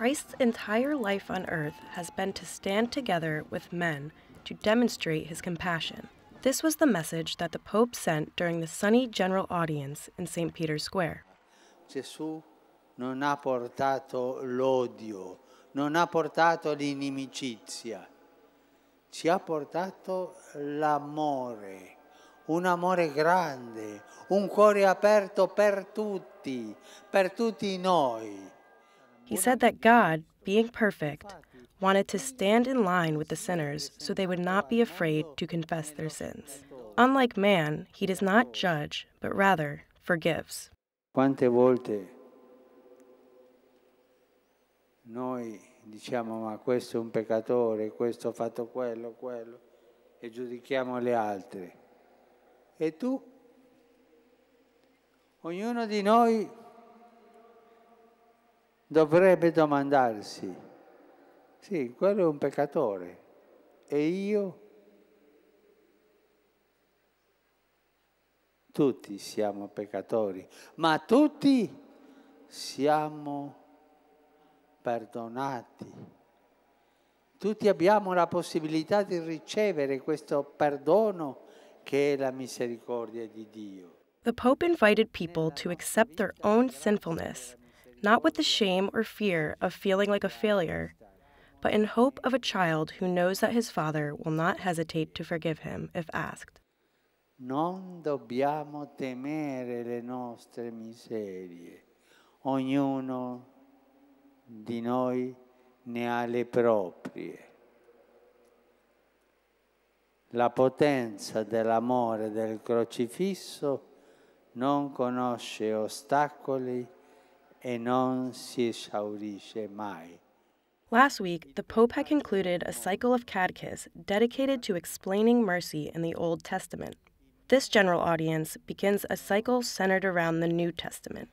Christ's entire life on earth has been to stand together with men to demonstrate his compassion. This was the message that the Pope sent during the sunny general audience in St. Peter's Square. Gesù non ha portato l'odio, non ha portato l'inimicizia, ci ha portato l'amore, un amore grande, un cuore aperto per tutti, per tutti noi. He said that God, being perfect, wanted to stand in line with the sinners so they would not be afraid to confess their sins. Unlike man, he does not judge, but rather forgives. Quante volte noi diciamo ma questo è un peccatore, questo ha fatto quello, quello e giudichiamo le altre. E tu? Ognuno di noi dovrebbe domandarsi, sì, quello è un peccatore, e io? Tutti siamo peccatori, ma tutti siamo perdonati. Tutti abbiamo la possibilità di ricevere questo perdono che è la misericordia di Dio. The Pope invited people to accept their own sinfulness not with the shame or fear of feeling like a failure, but in hope of a child who knows that his father will not hesitate to forgive him if asked. Non dobbiamo temere le nostre miserie. Ognuno di noi ne ha le proprie. La potenza dell'amore del crocifisso non conosce ostacoli e non si esaurisce mai. Last week, the Pope had concluded a cycle of catechists dedicated to explaining mercy in the Old Testament. This general audience begins a cycle centered around the New Testament.